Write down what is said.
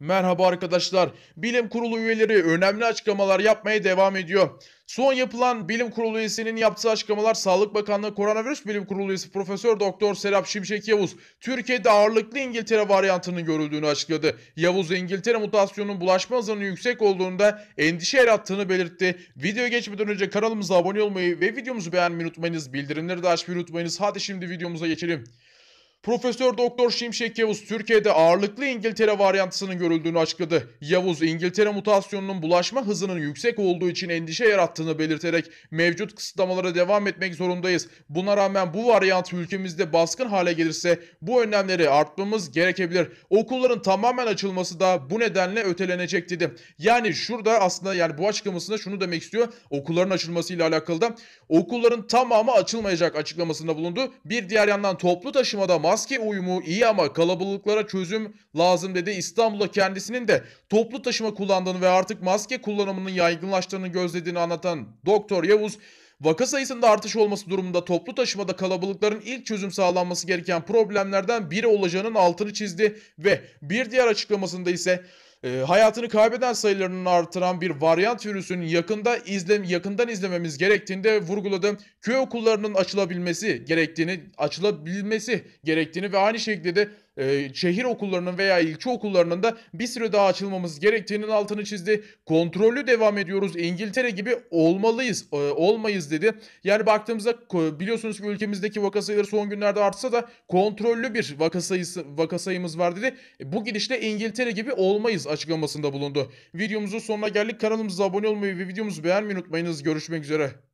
Merhaba arkadaşlar. Bilim Kurulu üyeleri önemli açıklamalar yapmaya devam ediyor. Son yapılan Bilim Kurulu üyesinin yaptığı açıklamalar Sağlık Bakanlığı Koronavirüs Bilim Kurulu üyesi Profesör Doktor Serap Şimşek Yavuz, Türkiye'de ağırlıklı İngiltere varyantının görüldüğünü açıkladı. Yavuz, İngiltere mutasyonunun bulaşma hızının yüksek olduğunda endişe yarattığını belirtti. Video geçmeden önce kanalımıza abone olmayı ve videomuzu beğenmeyi unutmayınız. Bildirimleri de açmayı unutmayınız. Hadi şimdi videomuza geçelim. Profesör Doktor Şimşek Yavuz Türkiye'de ağırlıklı İngiltere varyantısının görüldüğünü açıkladı. Yavuz İngiltere mutasyonunun bulaşma hızının yüksek olduğu için endişe yarattığını belirterek mevcut kısıtlamalara devam etmek zorundayız. Buna rağmen bu varyant ülkemizde baskın hale gelirse bu önlemleri artmamız gerekebilir. Okulların tamamen açılması da bu nedenle ötelenecek dedi. Yani şurada aslında yani bu açıklamasında şunu demek istiyor. Okulların açılmasıyla alakalı da okulların tamamı açılmayacak açıklamasında bulundu. Bir diğer yandan toplu taşımada maske uyumu iyi ama kalabalıklara çözüm lazım dedi. İstanbul'da kendisinin de toplu taşıma kullandığını ve artık maske kullanımının yaygınlaştığını gözlediğini anlatan Doktor Yavuz Vaka sayısında artış olması durumunda toplu taşımada kalabalıkların ilk çözüm sağlanması gereken problemlerden biri olacağının altını çizdi ve bir diğer açıklamasında ise e, hayatını kaybeden sayılarını artıran bir varyant virüsünün yakında izle, yakından izlememiz gerektiğinde vurguladı. Köy okullarının açılabilmesi gerektiğini, açılabilmesi gerektiğini ve aynı şekilde de e, şehir okullarının veya ilçe okullarının da bir süre daha açılmamız gerektiğinin altını çizdi. Kontrollü devam ediyoruz. İngiltere gibi olmalıyız, e, olmayız dedi. Yani baktığımızda biliyorsunuz ki ülkemizdeki vaka sayıları son günlerde artsa da kontrollü bir vaka sayısı vaka sayımız var dedi. E, bu gidişle İngiltere gibi olmayız açıklamasında bulundu. Videomuzun sonuna geldik. Kanalımıza abone olmayı ve videomuzu beğenmeyi unutmayınız. Görüşmek üzere.